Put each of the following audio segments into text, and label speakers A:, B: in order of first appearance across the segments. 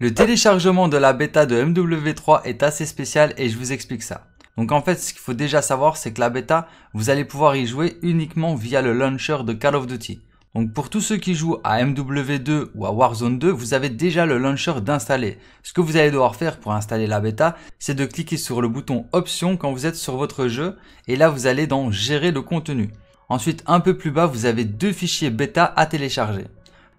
A: Le téléchargement de la bêta de MW3 est assez spécial et je vous explique ça. Donc en fait, ce qu'il faut déjà savoir, c'est que la bêta, vous allez pouvoir y jouer uniquement via le launcher de Call of Duty. Donc pour tous ceux qui jouent à MW2 ou à Warzone 2, vous avez déjà le launcher d'installer. Ce que vous allez devoir faire pour installer la bêta, c'est de cliquer sur le bouton Options quand vous êtes sur votre jeu, et là vous allez dans Gérer le contenu. Ensuite, un peu plus bas, vous avez deux fichiers bêta à télécharger.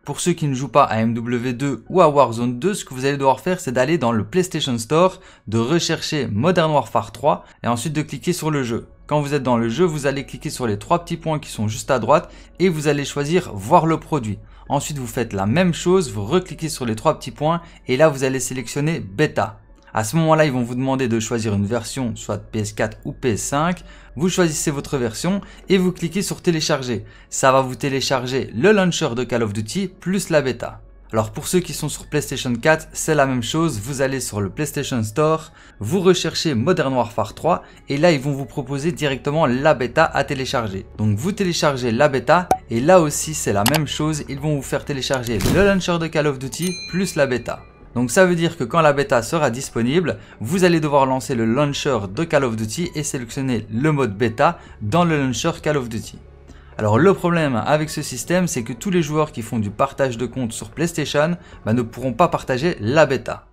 A: Pour ceux qui ne jouent pas à MW2 ou à Warzone 2, ce que vous allez devoir faire, c'est d'aller dans le PlayStation Store, de rechercher Modern Warfare 3 et ensuite de cliquer sur le jeu. Quand vous êtes dans le jeu, vous allez cliquer sur les trois petits points qui sont juste à droite et vous allez choisir voir le produit. Ensuite, vous faites la même chose, vous recliquez sur les trois petits points et là, vous allez sélectionner Beta. À ce moment-là, ils vont vous demander de choisir une version, soit PS4 ou PS5. Vous choisissez votre version et vous cliquez sur télécharger. Ça va vous télécharger le launcher de Call of Duty plus la bêta. Alors pour ceux qui sont sur PlayStation 4, c'est la même chose, vous allez sur le PlayStation Store, vous recherchez Modern Warfare 3 et là ils vont vous proposer directement la bêta à télécharger. Donc vous téléchargez la bêta et là aussi c'est la même chose, ils vont vous faire télécharger le launcher de Call of Duty plus la bêta. Donc ça veut dire que quand la bêta sera disponible, vous allez devoir lancer le launcher de Call of Duty et sélectionner le mode bêta dans le launcher Call of Duty. Alors le problème avec ce système, c'est que tous les joueurs qui font du partage de compte sur PlayStation bah, ne pourront pas partager la bêta.